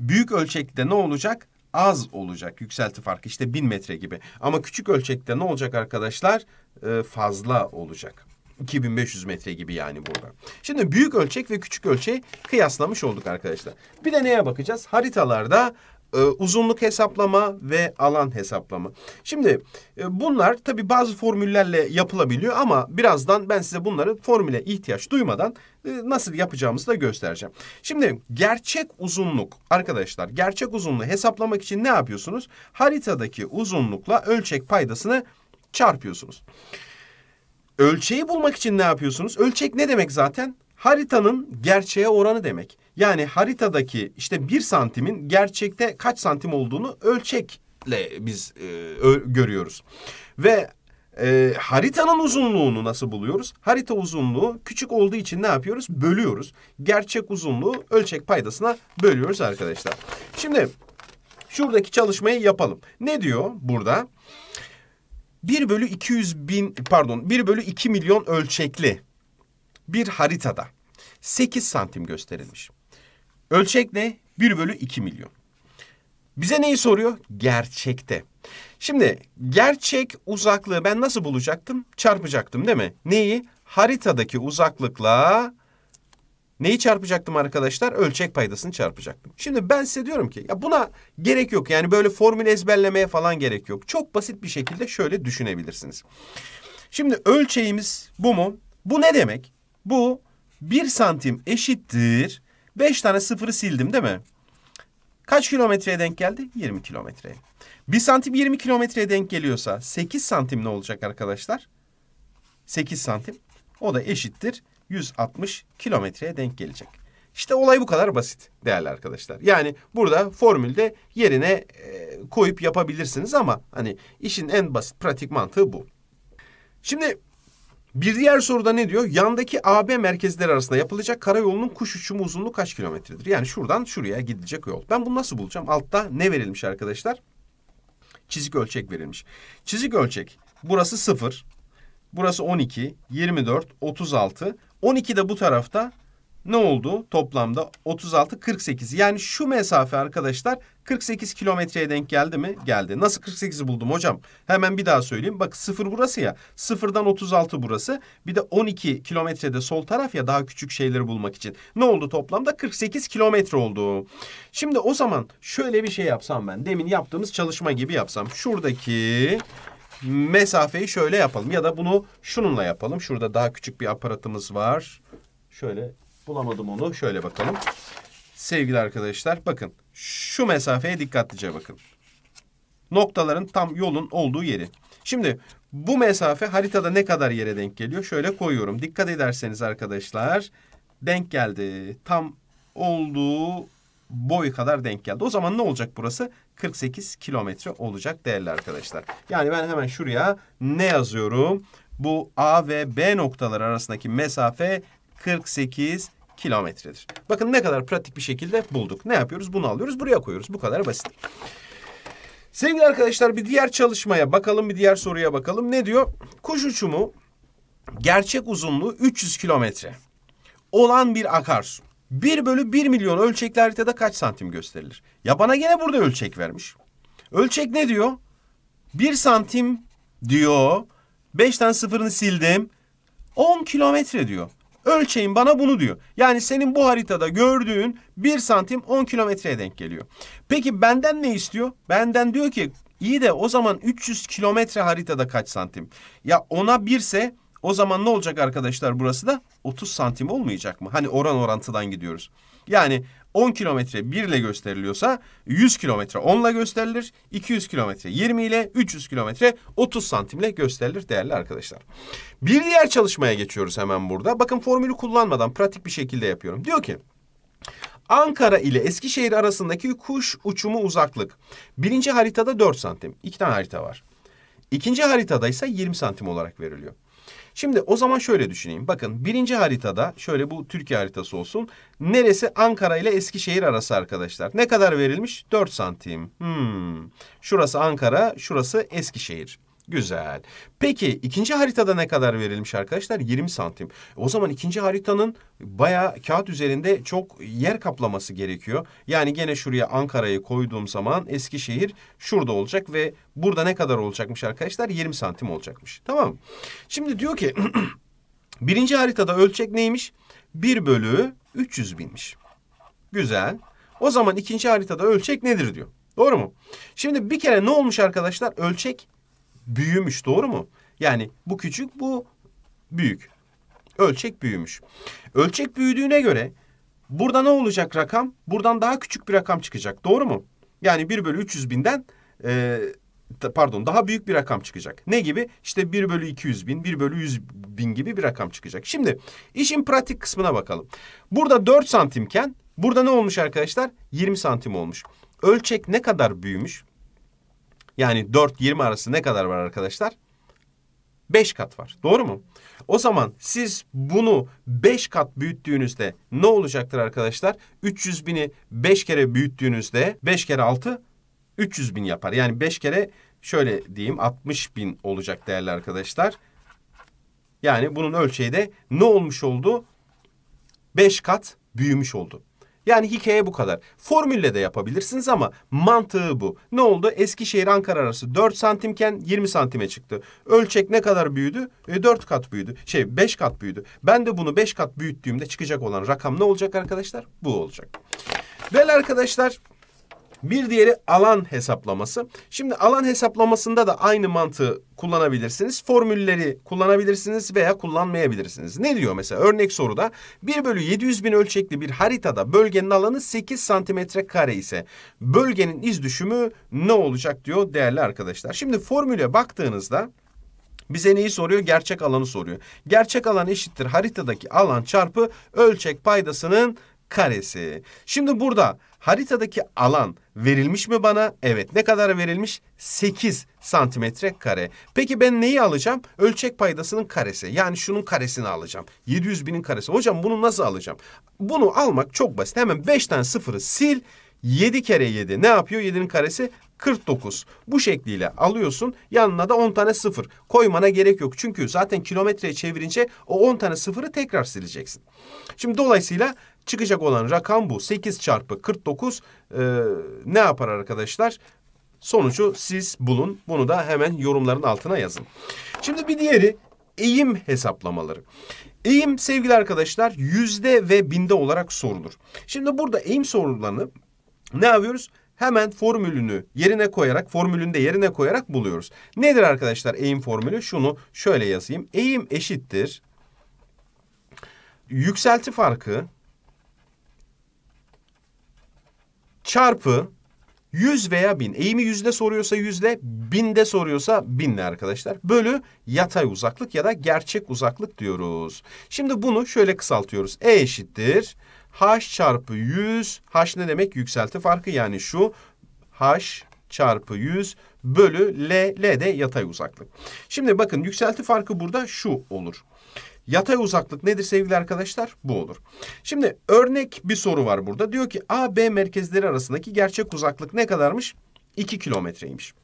Speaker 1: büyük ölçekte ne olacak? az olacak yükselti farkı işte 1000 metre gibi. Ama küçük ölçekte ne olacak arkadaşlar? Ee, fazla olacak. 2500 metre gibi yani burada. Şimdi büyük ölçek ve küçük ölçeği kıyaslamış olduk arkadaşlar. Bir de neye bakacağız? Haritalarda e, uzunluk hesaplama ve alan hesaplama. Şimdi e, bunlar tabii bazı formüllerle yapılabiliyor ama birazdan ben size bunları formüle ihtiyaç duymadan e, nasıl yapacağımızı da göstereceğim. Şimdi gerçek uzunluk arkadaşlar gerçek uzunluğu hesaplamak için ne yapıyorsunuz? Haritadaki uzunlukla ölçek paydasını çarpıyorsunuz. Ölçeği bulmak için ne yapıyorsunuz? Ölçek ne demek zaten? Haritanın gerçeğe oranı demek. Yani haritadaki işte bir santimin gerçekte kaç santim olduğunu ölçekle biz e, görüyoruz. Ve e, haritanın uzunluğunu nasıl buluyoruz? Harita uzunluğu küçük olduğu için ne yapıyoruz? Bölüyoruz. Gerçek uzunluğu ölçek paydasına bölüyoruz arkadaşlar. Şimdi şuradaki çalışmayı yapalım. Ne diyor burada? 1 bölü 200 bin pardon 1 bölü 2 milyon ölçekli bir haritada 8 santim gösterilmiş. Ölçek ne? 1 bölü 2 milyon. Bize neyi soruyor? Gerçekte. Şimdi gerçek uzaklığı ben nasıl bulacaktım? Çarpacaktım değil mi? Neyi? Haritadaki uzaklıkla neyi çarpacaktım arkadaşlar? Ölçek paydasını çarpacaktım. Şimdi ben size diyorum ki ya buna gerek yok. Yani böyle formül ezberlemeye falan gerek yok. Çok basit bir şekilde şöyle düşünebilirsiniz. Şimdi ölçeğimiz bu mu? Bu ne demek? Bu 1 santim eşittir 5 tane sıfırı sildim değil mi? Kaç kilometreye denk geldi? 20 kilometreye. 1 santim 20 kilometreye denk geliyorsa 8 santim ne olacak arkadaşlar? 8 santim. O da eşittir 160 kilometreye denk gelecek. İşte olay bu kadar basit değerli arkadaşlar. Yani burada formülde yerine e, koyup yapabilirsiniz ama hani işin en basit pratik mantığı bu. Şimdi bir diğer soruda ne diyor? Yandaki AB merkezleri arasında yapılacak karayolunun kuş uçumu uzunluğu kaç kilometredir? Yani şuradan şuraya gidecek yol. Ben bunu nasıl bulacağım? Altta ne verilmiş arkadaşlar? Çizik ölçek verilmiş. Çizik ölçek burası 0, burası 12, 24, 36. 12 de bu tarafta, ne oldu? Toplamda 36 48. Yani şu mesafe arkadaşlar 48 kilometreye denk geldi mi? Geldi. Nasıl 48'i buldum hocam? Hemen bir daha söyleyeyim. Bak 0 burası ya. 0'dan 36 burası. Bir de 12 kilometrede sol taraf ya daha küçük şeyleri bulmak için. Ne oldu toplamda? 48 kilometre oldu. Şimdi o zaman şöyle bir şey yapsam ben. Demin yaptığımız çalışma gibi yapsam. Şuradaki mesafeyi şöyle yapalım. Ya da bunu şununla yapalım. Şurada daha küçük bir aparatımız var. Şöyle Bulamadım onu. Şöyle bakalım. Sevgili arkadaşlar bakın. Şu mesafeye dikkatlice bakın. Noktaların tam yolun olduğu yeri. Şimdi bu mesafe haritada ne kadar yere denk geliyor? Şöyle koyuyorum. Dikkat ederseniz arkadaşlar denk geldi. Tam olduğu boy kadar denk geldi. O zaman ne olacak burası? 48 kilometre olacak değerli arkadaşlar. Yani ben hemen şuraya ne yazıyorum? Bu A ve B noktaları arasındaki mesafe 48 kilometredir. Bakın ne kadar pratik bir şekilde bulduk. Ne yapıyoruz? Bunu alıyoruz, buraya koyuyoruz. Bu kadar basit. Sevgili arkadaşlar bir diğer çalışmaya bakalım, bir diğer soruya bakalım. Ne diyor? Kuş uçumu gerçek uzunluğu 300 kilometre olan bir akarsu. 1 bölü 1 milyon ölçekli haritada kaç santim gösterilir? Ya bana gene burada ölçek vermiş. Ölçek ne diyor? 1 santim diyor. 5 sıfırını sildim. 10 kilometre diyor. Ölçeğin bana bunu diyor. Yani senin bu haritada gördüğün 1 santim 10 kilometreye denk geliyor. Peki benden ne istiyor? Benden diyor ki iyi de o zaman 300 kilometre haritada kaç santim? Ya ona birse o zaman ne olacak arkadaşlar burası da 30 santim olmayacak mı? Hani oran orantıdan gidiyoruz. Yani 10 kilometre 1 ile gösteriliyorsa 100 kilometre 10 ile gösterilir. 200 kilometre 20 ile 300 kilometre 30 santim ile gösterilir değerli arkadaşlar. Bir diğer çalışmaya geçiyoruz hemen burada. Bakın formülü kullanmadan pratik bir şekilde yapıyorum. Diyor ki Ankara ile Eskişehir arasındaki kuş uçumu uzaklık. Birinci haritada 4 santim. İki tane harita var. İkinci haritada ise 20 santim olarak veriliyor. Şimdi o zaman şöyle düşüneyim. Bakın birinci haritada şöyle bu Türkiye haritası olsun. Neresi Ankara ile Eskişehir arası arkadaşlar. Ne kadar verilmiş? 4 santim. Hmm. Şurası Ankara, şurası Eskişehir. Güzel. Peki ikinci haritada ne kadar verilmiş arkadaşlar? 20 santim. O zaman ikinci haritanın bayağı kağıt üzerinde çok yer kaplaması gerekiyor. Yani gene şuraya Ankara'yı koyduğum zaman Eskişehir şurada olacak ve burada ne kadar olacakmış arkadaşlar? 20 santim olacakmış. Tamam Şimdi diyor ki birinci haritada ölçek neymiş? 1 bölü 300 binmiş. Güzel. O zaman ikinci haritada ölçek nedir diyor. Doğru mu? Şimdi bir kere ne olmuş arkadaşlar? Ölçek büyümüş doğru mu? Yani bu küçük bu büyük. Ölçek büyümüş. Ölçek büyüdüğüne göre burada ne olacak rakam? Buradan daha küçük bir rakam çıkacak doğru mu? Yani 1 bölü 300 binden e, pardon daha büyük bir rakam çıkacak. Ne gibi? İşte 1 bölü 200 bin, 1 bölü 100 bin gibi bir rakam çıkacak. Şimdi işin pratik kısmına bakalım. Burada 4 santimken burada ne olmuş arkadaşlar? 20 santim olmuş. Ölçek ne kadar büyümüş? Yani 4-20 arası ne kadar var arkadaşlar? 5 kat var. Doğru mu? O zaman siz bunu 5 kat büyüttüğünüzde ne olacaktır arkadaşlar? 300 bini 5 kere büyüttüğünüzde 5 kere 6 300 bin yapar. Yani 5 kere şöyle diyeyim 60 bin olacak değerli arkadaşlar. Yani bunun ölçeği de ne olmuş oldu? 5 kat büyümüş oldu. Yani hikaye bu kadar. Formülle de yapabilirsiniz ama mantığı bu. Ne oldu? Eskişehir Ankara arası 4 santimken 20 santime çıktı. Ölçek ne kadar büyüdü? E, 4 kat büyüdü. Şey 5 kat büyüdü. Ben de bunu 5 kat büyüttüğümde çıkacak olan rakam ne olacak arkadaşlar? Bu olacak. Ve arkadaşlar bir diğeri alan hesaplaması. Şimdi alan hesaplamasında da aynı mantığı kullanabilirsiniz. Formülleri kullanabilirsiniz veya kullanmayabilirsiniz. Ne diyor mesela örnek soruda 1 bölü 700 bin ölçekli bir haritada bölgenin alanı 8 santimetre kare ise bölgenin iz düşümü ne olacak diyor değerli arkadaşlar. Şimdi formüle baktığınızda bize neyi soruyor? Gerçek alanı soruyor. Gerçek alan eşittir haritadaki alan çarpı ölçek paydasının karesi. Şimdi burada Haritadaki alan verilmiş mi bana? Evet. Ne kadar verilmiş? 8 santimetre kare. Peki ben neyi alacağım? Ölçek paydasının karesi. Yani şunun karesini alacağım. 700 binin karesi. Hocam bunu nasıl alacağım? Bunu almak çok basit. Hemen 5 tane sıfırı sil. 7 kere 7 ne yapıyor? 7'nin karesi 49. Bu şekliyle alıyorsun. Yanına da 10 tane sıfır. Koymana gerek yok. Çünkü zaten kilometreye çevirince o 10 tane sıfırı tekrar sileceksin. Şimdi dolayısıyla çıkacak olan rakam bu. 8 çarpı 49 e, ne yapar arkadaşlar? Sonucu siz bulun. Bunu da hemen yorumların altına yazın. Şimdi bir diğeri eğim hesaplamaları. Eğim sevgili arkadaşlar yüzde ve binde olarak sorulur. Şimdi burada eğim sorularını ne yapıyoruz? Hemen formülünü yerine koyarak, formülünü de yerine koyarak buluyoruz. Nedir arkadaşlar eğim formülü? Şunu şöyle yazayım. Eğim eşittir. Yükselti farkı çarpı 100 veya 1000. Eğimi yüzde soruyorsa yüzle, binde soruyorsa binle arkadaşlar. Bölü yatay uzaklık ya da gerçek uzaklık diyoruz. Şimdi bunu şöyle kısaltıyoruz. E eşittir h çarpı 100 h ne demek yükselti farkı yani şu h çarpı 100 bölü L. L de yatay uzaklık. Şimdi bakın yükselti farkı burada şu olur. Yatay uzaklık nedir sevgili arkadaşlar? Bu olur. Şimdi örnek bir soru var burada. Diyor ki A, B merkezleri arasındaki gerçek uzaklık ne kadarmış? 2 kilometreymiş.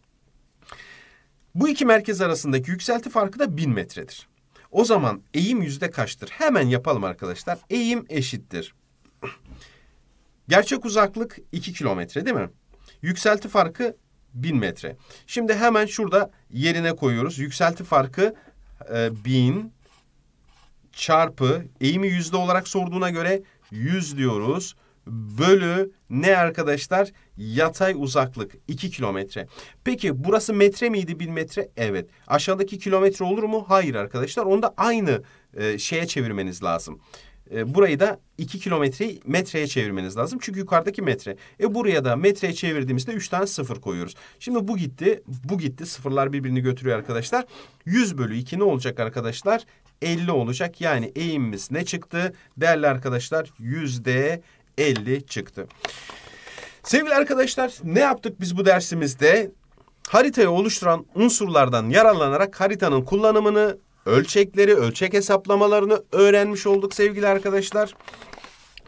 Speaker 1: Bu iki merkez arasındaki yükselti farkı da 1000 metredir. O zaman eğim yüzde kaçtır? Hemen yapalım arkadaşlar. Eğim eşittir. Gerçek uzaklık 2 kilometre değil mi? Yükselti farkı 1000 metre. Şimdi hemen şurada yerine koyuyoruz. Yükselti farkı e, 1000 çarpı eğimi yüzde olarak sorduğuna göre 100 diyoruz. Bölü ne arkadaşlar? Yatay uzaklık 2 kilometre. Peki burası metre miydi 1000 metre? Evet. Aşağıdaki kilometre olur mu? Hayır arkadaşlar. Onu da aynı e, şeye çevirmeniz lazım. E, burayı da 2 kilometreyi metreye çevirmeniz lazım. Çünkü yukarıdaki metre. E buraya da metreye çevirdiğimizde 3 tane sıfır koyuyoruz. Şimdi bu gitti, bu gitti. Sıfırlar birbirini götürüyor arkadaşlar. 100 bölü 2 ne olacak arkadaşlar? 50 olacak. Yani eğimimiz ne çıktı? Değerli arkadaşlar yüzde 50 çıktı. Sevgili arkadaşlar ne yaptık biz bu dersimizde? Haritayı oluşturan unsurlardan yararlanarak haritanın kullanımını ölçekleri, ölçek hesaplamalarını öğrenmiş olduk sevgili arkadaşlar.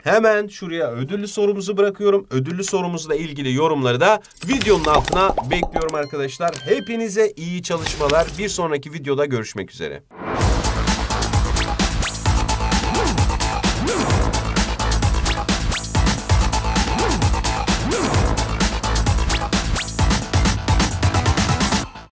Speaker 1: Hemen şuraya ödüllü sorumuzu bırakıyorum. Ödüllü sorumuzla ilgili yorumları da videonun altına bekliyorum arkadaşlar. Hepinize iyi çalışmalar. Bir sonraki videoda görüşmek üzere.